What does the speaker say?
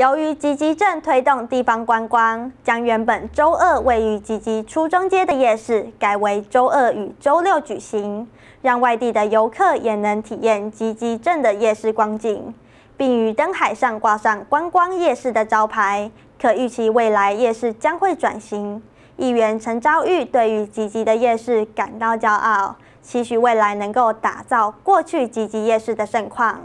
由于吉吉镇推动地方观光，将原本周二位于吉吉初中街的夜市改为周二与周六举行，让外地的游客也能体验吉吉镇的夜市光景，并于灯海上挂上观光夜市的招牌。可预期未来夜市将会转型。议员陈昭玉对于吉吉的夜市感到骄傲，期许未来能够打造过去吉吉夜市的盛况。